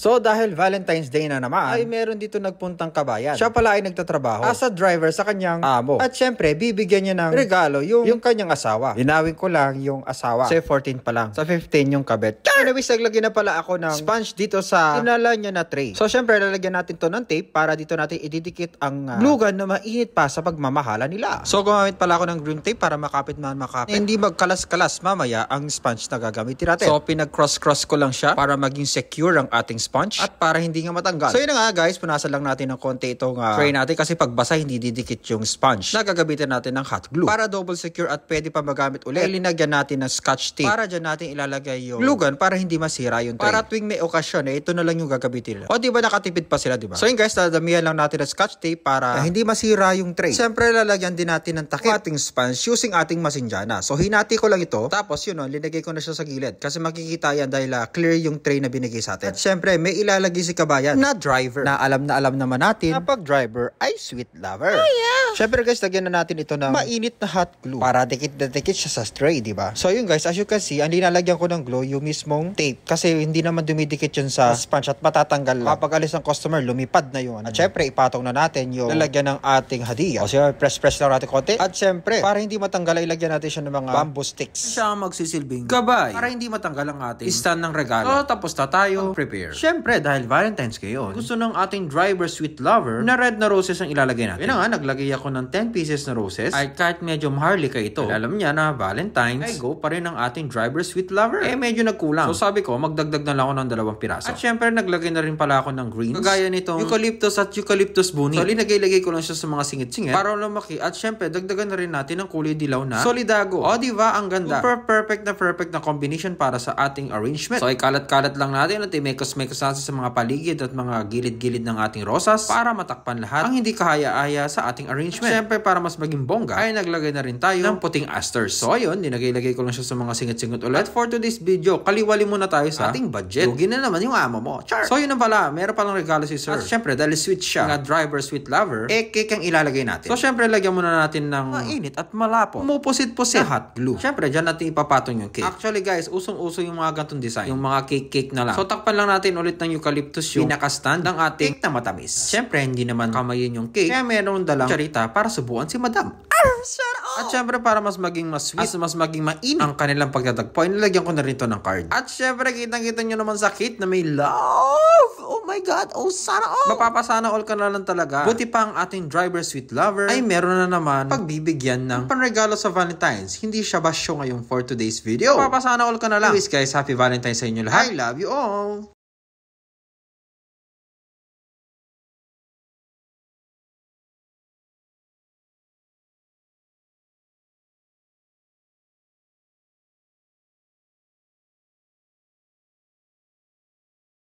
So dahil Valentine's Day na naman, ay meron dito nagpuntang kabayan. Siya pala ay nagtatrabaho as a driver sa kanyang amo. At syempre, bibigyan niya ng regalo yung, yung kanyang asawa. Linawin ko lang yung asawa. Sa 14 pa lang. Sa 15 yung kabet. Anyways, naglagay na pala ako ng sponge dito sa inala niya na tray. So syempre, lalagyan natin to ng tape para dito natin ididikit ang uh, glue gun na mainit pa sa pagmamahala nila. So gumamit pala ako ng green tape para makapit man makapit. hindi magkalas-kalas mamaya ang sponge na gagamitin natin. So pinag-cross-cross ko lang siya para maging secure ang ating sponge sponge at para hindi nga matanggal. So yun nga guys, punasan lang natin ng konti itong uh, ah, tray natin kasi pagbasa hindi didikit yung sponge. Nagagamitan natin ng hot glue. Para double secure at pwede pa magamit ulit, ay linagyan natin ng scotch tape. Para dyan natin ilalagay yung glue lugan para hindi masira yung tray. Para tuwing may okasyon eh, ito na lang yung gagabitin nila. O di ba nakatipid pa sila, di ba? So yun guys, dadamihan lang natin ng scotch tape para uh, hindi masira yung tray. Siyempre lalagyan din natin ng takip ating sponge using ating masinjana. So hinati ko lang ito tapos yun, no, oh, linagay ko na siya sa gilid kasi makikita yan dahil uh, clear yung tray na binigay sa atin. At syempre may ilalagay si kabayan na driver. Na alam na alam naman natin na pag driver ay sweet lover. Oh yeah. Siyempre guys, lagyan na natin ito ng mainit na hot glue para dikit na dikit siya sa stray, di ba? So yun guys, as you can see, ang dinalagyan ko ng glue yung mismong tape kasi hindi naman dumidikit yun sa sponge at matatanggal lang. Kapag alis ng customer, lumipad na yun. At hmm. syempre, ipatong na natin yung lalagyan ng ating hadiya. O siya, press-press lang natin konti. At syempre, para hindi matanggal, ilagyan natin siya ng mga bamboo sticks. Siya magsisilbing Kabay. para hindi matanggal ang ating stand ng regalo. So, tapos na tayo, prepare. Syempre, Siyempre, dahil Valentine's ngayon, mm-hmm. gusto ng ating driver sweet lover na red na roses ang ilalagay natin. Yun nga, naglagay ako ng 10 pieces na roses ay kahit medyo ka ito. alam niya na Valentine's ay go pa rin ang ating driver sweet lover. Eh, medyo nagkulang. So sabi ko, magdagdag na lang ako ng dalawang piraso. At syempre, naglagay na rin pala ako ng greens. Kagaya nitong eucalyptus at eucalyptus bunny. So linagay-lagay ko lang siya sa mga singit-singit para lumaki. At syempre, dagdagan na rin natin ang kulay dilaw na solidago. O ba? ang ganda. Super perfect na perfect na combination para sa ating arrangement. So ay kalat-kalat lang natin at i-make us prosesaso sa mga paligid at mga gilid-gilid ng ating rosas para matakpan lahat ang hindi kahaya-aya sa ating arrangement. Siyempre para mas maging bongga ay naglagay na rin tayo ng puting asters. So ayun, dinagay-lagay ko lang siya sa mga singit-singit ulit. At for today's video, kaliwali muna tayo sa ating budget. Lugi na naman yung ama mo. Char! So yun na pala, meron palang regalo si sir. At syempre, dahil sweet siya, na driver, sweet lover, eh cake ang ilalagay natin. So siyempre, lagyan muna natin ng mainit at malapot. Pumupusit-pusit hot glue. Siyempre, dyan natin ipapatong yung cake. Actually guys, usong-uso yung mga gantong design. Yung mga cake-cake na lang. So takpan lang natin ulit ng eucalyptus yung pinaka-stand ng ating cake na matamis. Siyempre, hindi naman kamayin yung cake, kaya meron dalang charita para subuan si madam. Ah, At syempre para mas maging mas sweet, mas maging mainit ang kanilang pagtatagpo, nilagyan ko na rito ng card. At syempre kitang-kita nyo naman sa kit na may love! Oh my God! Oh sana all! Mapapasana all ka na lang talaga. Buti pa ang ating driver sweet lover ay meron na naman pagbibigyan ng panregalo sa Valentine's. Hindi siya basyo ngayong for today's video. Mapapasana all ka na lang. Anyways guys, happy Valentine's sa inyo lahat. I love you all!